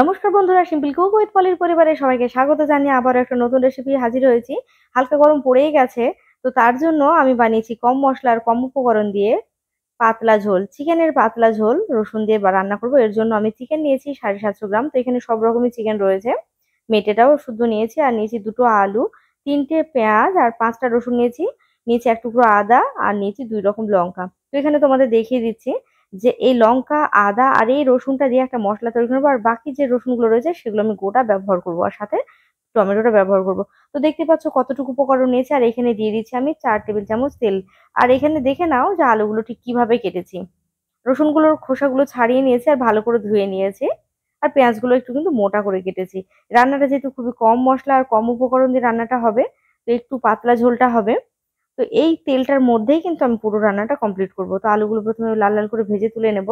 নমস্কার বন্ধুরা simple cook with পলির পরিবারে সবাইকে স্বাগত জানিয়ে আবার একটা নতুন রেসিপি হাজির হয়েছি হালকা গরম পড়েই গেছে তো তার জন্য আমি বানিয়েছি কম মশলার কম উপকরণ দিয়ে পাতলা ঝোল চিকেনের পাতলা ঝোল রসুন দিয়ে রান্না করব এর জন্য আমি চিকেন নিয়েছি সাড়ে সাতশো গ্রাম তো এখানে সব রকমই চিকেন রয়েছে মেটেটাও শুদ্ধ নিয়েছি আর নিয়েছি দুটো আলু তিনটে পেঁয়াজ আর পাঁচটা রসুন নিয়েছি নিয়েছি এক টুকরো আদা আর নিয়েছি দুই রকম লঙ্কা তো এখানে তোমাদের দেখিয়ে দিচ্ছি যে এই লঙ্কা আদা আর এই রসুনটা দিয়ে একটা মশলা তৈরি করবো আর বাকি যে রসুনগুলো রয়েছে সেগুলো আমি গোটা ব্যবহার করব আর সাথে টমেটোটা ব্যবহার করব তো দেখতে পাচ্ছ কতটুকু উপকরণ নিয়েছে আর এখানে দিয়ে দিচ্ছি আমি চার টেবিল চামচ তেল আর এখানে দেখে নাও যে আলুগুলো ঠিক কীভাবে কেটেছি রসুনগুলোর খোসাগুলো ছাড়িয়ে নিয়েছি আর ভালো করে ধুয়ে নিয়েছি আর পেঁয়াজগুলো একটু কিন্তু মোটা করে কেটেছি রান্নাটা যেহেতু খুবই কম মশলা আর কম উপকরণ দিয়ে রান্নাটা হবে তো একটু পাতলা ঝোলটা হবে তো এই তেলটার মধ্যেই কিন্তু আমি পুরো রান্নাটা কমপ্লিট করব তো আলুগুলো প্রথমে লাল লাল করে ভেজে তুলে নেব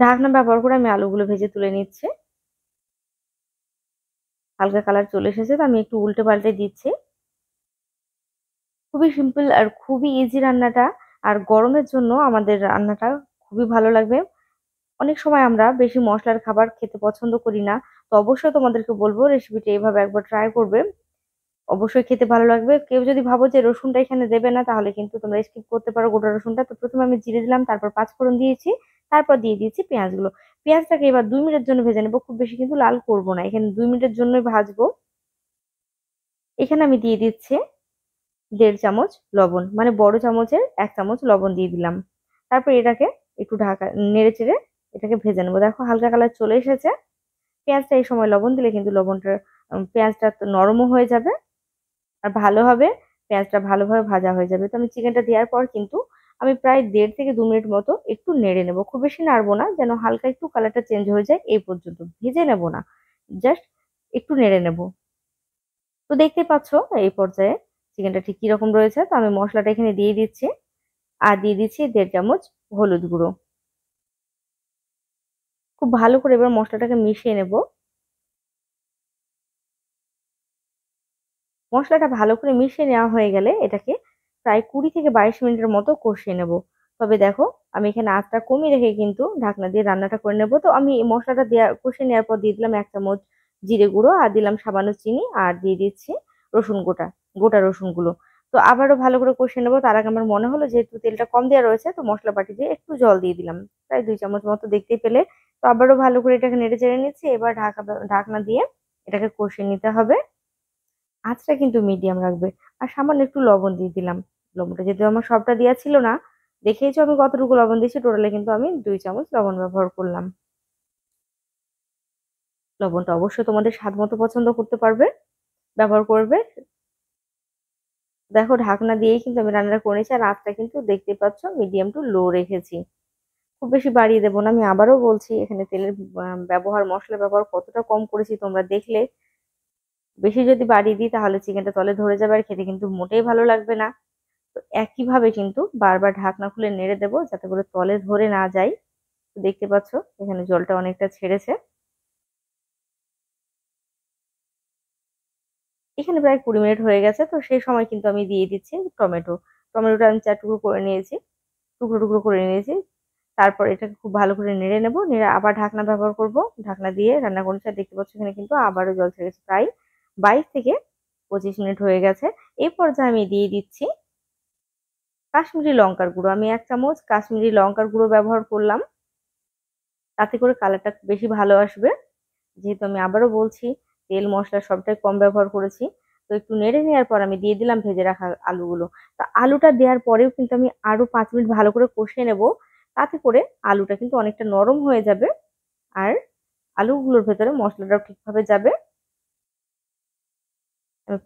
ঢাকনা ব্যবহার করে আমি আলুগুলো ভেজে তুলে নিচ্ছি হালকা কালার চলে এসেছে তো আমি একটু উল্টে পাল্টে দিচ্ছি খুবই সিম্পল আর খুবই ইজি রান্নাটা আর গরমের জন্য আমাদের রান্নাটা খুবই ভালো লাগবে অনেক সময় আমরা বেশি মশলার খাবার খেতে পছন্দ করি না তো অবশ্যই তোমাদেরকে বলবো রেসিপিটা এইভাবে একবার ট্রাই করবে অবশ্যই খেতে ভালো লাগবে কেউ যদি ভাবো যে রসুনটা এখানে দেবে না তাহলে কিন্তু তোমরা স্কিপ করতে পারো গোটা রসুনটা তো প্রথমে আমি জিরে দিলাম তারপর পাঁচ ফোড়ন দিয়েছি তারপর দিয়ে দিয়েছি পেঁয়াজগুলো পেঁয়াজটাকে এবার দুই মিনিটের জন্য ভেজে নেবো খুব বেশি কিন্তু লাল করব না এখানে দুই মিনিটের জন্যই ভাজবো এখানে আমি দিয়ে দিচ্ছি দেড় চামচ লবণ মানে বড় চামচের এক চামচ লবণ দিয়ে দিলাম তারপর এটাকে একটু ঢাকা নেড়ে চেড়ে এটাকে ভেজে নেবো দেখো হালকা কালার চলে এসেছে পেঁয়াজটা এই সময় লবণ দিলে কিন্তু লবণটা পেঁয়াজটা নরমও হয়ে যাবে আর ভালোভাবে পেঁয়াজটা ভালোভাবে ভাজা হয়ে যাবে তো আমি চিকেনটা দেওয়ার পর কিন্তু আমি প্রায় দেড় থেকে দু মিনিট মতো একটু নেড়ে নেব খুব বেশি নাড়বো না যেন হালকা একটু কালারটা চেঞ্জ হয়ে যায় এই পর্যন্ত ভেজে নেব না জাস্ট একটু নেড়ে নেব তো দেখতে পাচ্ছ এই পর্যায়ে চিকেনটা ঠিক কীরকম রয়েছে তো আমি মশলাটা এখানে দিয়ে দিচ্ছি আর দিয়ে দিচ্ছি দেড় চামচ হলুদ গুঁড়ো খুব ভালো করে এবার মশলাটাকে মিশিয়ে নেব মশলাটা ভালো করে মিশিয়ে নেওয়া হয়ে গেলে এটাকে প্রায় কুড়ি থেকে বাইশ মিনিটের মতো কষিয়ে নেব তবে দেখো আমি এখানে আঁচটা কমিয়ে রেখে কিন্তু ঢাকনা দিয়ে রান্নাটা করে নেব তো আমি এই মশলাটা দেওয়া কষিয়ে নেওয়ার পর দিয়ে দিলাম এক চামচ জিরে গুঁড়ো আর দিলাম সাবানো চিনি আর দিয়ে দিচ্ছি রসুন গোটা গোটা রসুনগুলো তো আবারও ভালো করে কষিয়ে নেবো তার আগে আমার মনে হলো যেহেতু তেলটা কম দেওয়া রয়েছে তো মশলা বাটি দিয়ে একটু জল দিয়ে দিলাম প্রায় দুই চামচ মতো দেখতে পেলে তো আবারও ভালো করে এটাকে নেড়ে চেড়ে নিচ্ছি এবার ঢাকা ঢাকনা দিয়ে এটাকে কষিয়ে নিতে হবে আঁচটা কিন্তু মিডিয়াম রাখবে আর সামান্য একটু লবণ দিয়ে দিলাম লবণটা যেহেতু আমার সবটা দেওয়া ছিল না দেখেইছো আমি কতটুকু লবণ দিয়েছি টোটালে কিন্তু আমি দুই চামচ লবণ ব্যবহার করলাম লবণটা অবশ্যই তোমাদের স্বাদ মতো পছন্দ করতে পারবে ব্যবহার করবে দেখো ঢাকনা দিয়েই কিন্তু আমি রান্নাটা করেছি আর আঁচটা কিন্তু দেখতে পাচ্ছ মিডিয়াম টু লো রেখেছি খুব বেশি বাড়িয়ে দেবো না আমি আবারও বলছি এখানে তেলের ব্যবহার মশলা ব্যবহার কতটা কম করেছি তোমরা দেখলে বেশি যদি বাড়িয়ে দিই তাহলে চিকেনটা তলে ধরে যাবে আর খেতে কিন্তু মোটেই ভালো লাগবে না তো একইভাবে কিন্তু বারবার ঢাকনা খুলে নেড়ে দেবো যাতে করে তলে ধরে না যায় দেখতে পাচ্ছ এখানে জলটা অনেকটা ছেড়েছে এখানে প্রায় কুড়ি মিনিট হয়ে গেছে তো সেই সময় কিন্তু আমি দিয়ে দিচ্ছি টমেটো টমেটোটা আমি চার টুকরো করে নিয়েছি টুকরো টুকরো করে নিয়েছি তারপর এটাকে খুব ভালো করে নেড়ে নেবো নেড়ে আবার ঢাকনা ব্যবহার করব ঢাকনা দিয়ে রান্না করতে দেখতে পাচ্ছ এখানে কিন্তু আবারও জল ছেড়েছে প্রায় বাইশ থেকে পঁচিশ মিনিট হয়ে গেছে এই পর্যায়ে আমি দিয়ে দিচ্ছি কাশ্মীরি লঙ্কার গুঁড়ো আমি এক চামচ কাশ্মীরি লঙ্কার গুঁড়ো ব্যবহার করলাম তাতে করে কালারটা বেশি ভালো আসবে যেহেতু আমি আবারও বলছি তেল মশলা সবটাই কম ব্যবহার করেছি তো একটু নেড়ে নেওয়ার পর আমি দিয়ে দিলাম ভেজে রাখা আলুগুলো তো আলুটা দেওয়ার পরেও কিন্তু আমি আরও পাঁচ মিনিট ভালো করে কষিয়ে নেব তাতে করে আলুটা কিন্তু অনেকটা নরম হয়ে যাবে আর আলুগুলোর ভেতরে মশলাটাও ঠিকভাবে যাবে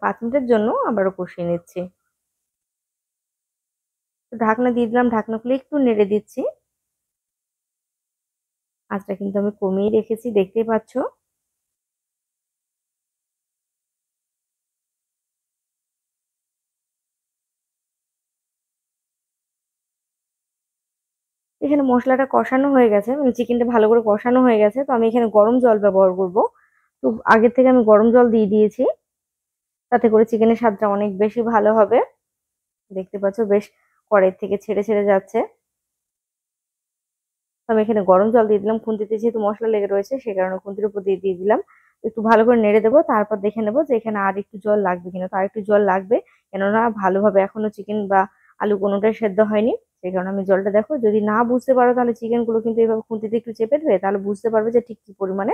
পাঁচ মিনিটের জন্য আবারও কষিয়ে নিচ্ছি ঢাকনা দিয়ে দিলাম ঢাকনা খুলে একটু নেড়ে দিচ্ছি আঁচটা কিন্তু আমি কমিয়ে রেখেছি দেখতেই পাচ্ছ এখানে মশলাটা কষানো হয়ে গেছে মানে চিকেনটা ভালো করে কষানো হয়ে গেছে তো আমি এখানে গরম জল ব্যবহার করব তো আগের থেকে আমি গরম জল দিয়ে দিয়েছি তাতে করে চিকেনের স্বাদটা অনেক বেশি ভালো হবে দেখতে পাচ্ছ বেশ কড়াই থেকে ছেড়ে ছেড়ে যাচ্ছে আমি এখানে গরম জল দিয়ে দিলাম খুন্তিতে যেহেতু মশলা লেগে রয়েছে সে কারণে খুন্তির উপর দিয়ে দিয়ে দিলাম একটু ভালো করে নেড়ে দেবো তারপর দেখে নেবো যে এখানে আর একটু জল লাগবে কিনা তো আর একটু জল লাগবে কেননা ভালোভাবে এখনো চিকেন বা আলু কোনোটাই সেদ্ধ হয়নি সেই কারণে আমি জলটা দেখো যদি না বুঝতে পারো তাহলে চিকেনগুলো কিন্তু এভাবে খুন্তিতে একটু চেপে দেবে তাহলে বুঝতে পারবে যে ঠিক কি পরিমাণে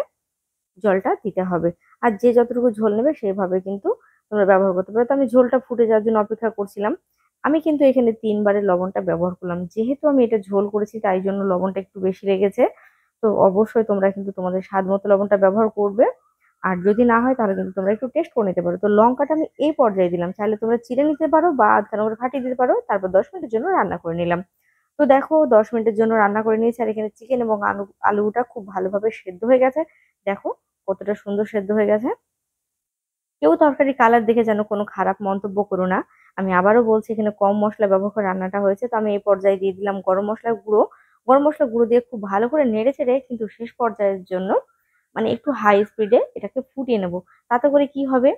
জলটা দিতে হবে আর যে যতটুকু ঝোল নেবে সেভাবে কিন্তু তোমরা ব্যবহার করতে পারো তো আমি ঝোলটা ফুটে যাওয়ার জন্য অপেক্ষা করছিলাম আমি কিন্তু এখানে তিনবারে লবণটা ব্যবহার করলাম যেহেতু আমি এটা ঝোল করেছি তাই জন্য লবণটা একটু বেশি লেগেছে তো অবশ্যই তোমরা কিন্তু তোমাদের স্বাদ মতো লবণটা ব্যবহার করবে আর যদি না হয় তাহলে কিন্তু তোমরা একটু টেস্ট করে নিতে পারো তো লঙ্কাটা আমি এই পর্যায়ে দিলাম চাইলে তোমরা চিড়ে নিতে পারো বা আধখানা করে ফাটিয়ে দিতে পারো তারপর দশ মিনিটের জন্য রান্না করে নিলাম তো দেখো দশ মিনিটের জন্য রান্না করে নিয়েছি আর এখানে চিকেন এবং আলু আলুটা খুব ভালোভাবে সেদ্ধ হয়ে গেছে দেখো কতটা সুন্দর সেদ্ধ হয়ে গেছে কেউ তরকারি কালার দেখে যেন কোনো খারাপ মন্তব্য করো না আমি আবারও বলছি এখানে কম মশলা ব্যবহার করে রান্নাটা হয়েছে তো আমি এই পর্যায়ে দিয়ে দিলাম গরম মশলার গুঁড়ো গরম মশলা গুঁড়ো দিয়ে খুব ভালো করে নেড়ে চেড়ে কিন্তু শেষ পর্যায়ের জন্য মানে একটু হাই স্পিডে এটাকে ফুটিয়ে নেব তাতে করে কি হবে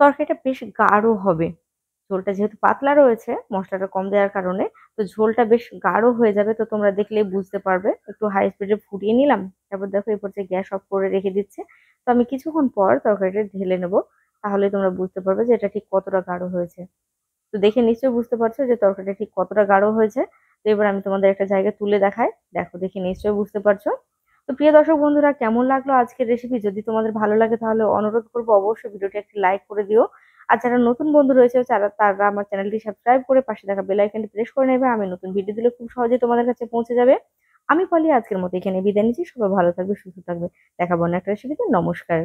তরকারিটা বেশ গাঢ় হবে ঝোলটা যেহেতু পাতলা রয়েছে মশলাটা কম দেওয়ার কারণে তো ঝোলটা বেশ গাঢ় হয়ে যাবে তো তোমরা দেখলেই বুঝতে পারবে একটু হাই স্পিডে ফুটিয়ে নিলাম তারপর দেখো এই পর্যায়ে গ্যাস অফ করে রেখে দিচ্ছে তো আমি কিছুক্ষণ পর তরকারিটা ঢেলে নেব তাহলে তোমরা বুঝতে পারবে যে এটা ঠিক কতটা গাঢ় হয়েছে তো দেখে নিশ্চয়ই বুঝতে পারছো যে তরকারিটা ঠিক কতটা গাঢ় হয়েছে তো এবার আমি তোমাদের একটা জায়গা তুলে দেখাই দেখো দেখে নিশ্চয়ই বুঝতে পারছো তো প্রিয় দর্শক বন্ধুরা কেমন লাগলো আজকের রেসিপি যদি তোমাদের ভালো লাগে তাহলে অনুরোধ করবো অবশ্যই ভিডিওটি একটি লাইক করে দিও আর যারা নতুন বন্ধু রয়েছে তারা তারা আমার চ্যানেলটি সাবস্ক্রাইব করে পাশে দেখা বেলাইকানটি প্রেস করে নেবে আমি নতুন ভিডিও দিলে খুব সহজে তোমাদের কাছে পৌঁছে যাবে আমি ফলে আজকের মতো এখানে বিদায় নিচ্ছি সবাই ভালো থাকবে সুস্থ থাকবে দেখাবো না একটা রেসিপিতে নমস্কার